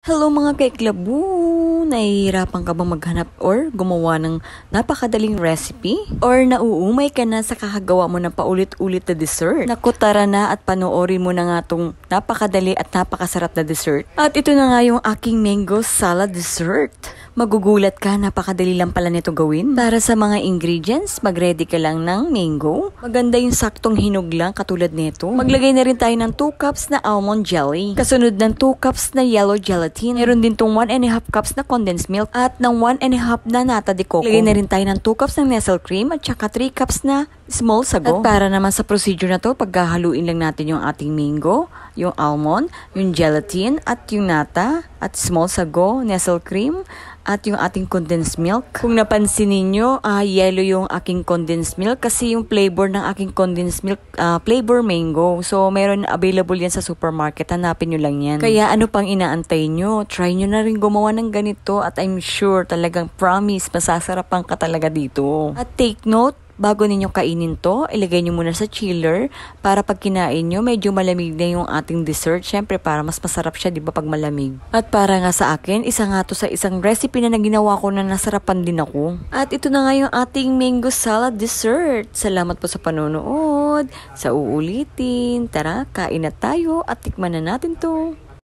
Hello mga kaiklabu! Nahihirapan ka bang maghanap or gumawa ng napakadaling recipe? Or nauumay ka na sa kakagawa mo ng paulit-ulit na dessert? Nakutara na at panoorin mo na nga tong napakadali at napakasarap na dessert. At ito na nga yung aking mango salad dessert. Magugulat ka, napakadali lang pala nito gawin. Para sa mga ingredients, magready ka lang ng mango. Maganda yung saktong hinog lang katulad nito. Maglagay na rin tayo ng 2 cups na almond jelly. Kasunod ng 2 cups na yellow gelatin. Meron din tong 1 and a half cups na condensed milk at ng 1 and a half na nata de coco. Lagay na rin tayo ng 2 cups ng nestle cream at saka 3 cups na small sago. At para naman sa procedure na to, paghahaluin lang natin yung ating mango yung almond, yung gelatin, at yung nata, at small sago, nestle cream, at yung ating condensed milk. Kung napansin ninyo, uh, yellow yung aking condensed milk kasi yung flavor ng aking condensed milk, uh, flavor mango. So, meron available yan sa supermarket. Hanapin nyo lang yan. Kaya ano pang inaantay nyo? Try nyo na rin gumawa ng ganito at I'm sure talagang promise, masasarap ka talaga dito. At take note, Bago ninyo kainin to, ilagay nyo muna sa chiller para pag kinain nyo, medyo malamig na yung ating dessert. Siyempre, para mas masarap siya, di ba, pag malamig. At para nga sa akin, isa nga to sa isang recipe na naginawa ko na nasarapan din ako. At ito na nga yung ating mango salad dessert. Salamat po sa panonood. Sa uulitin, tara, kain na tayo at tikman na natin to.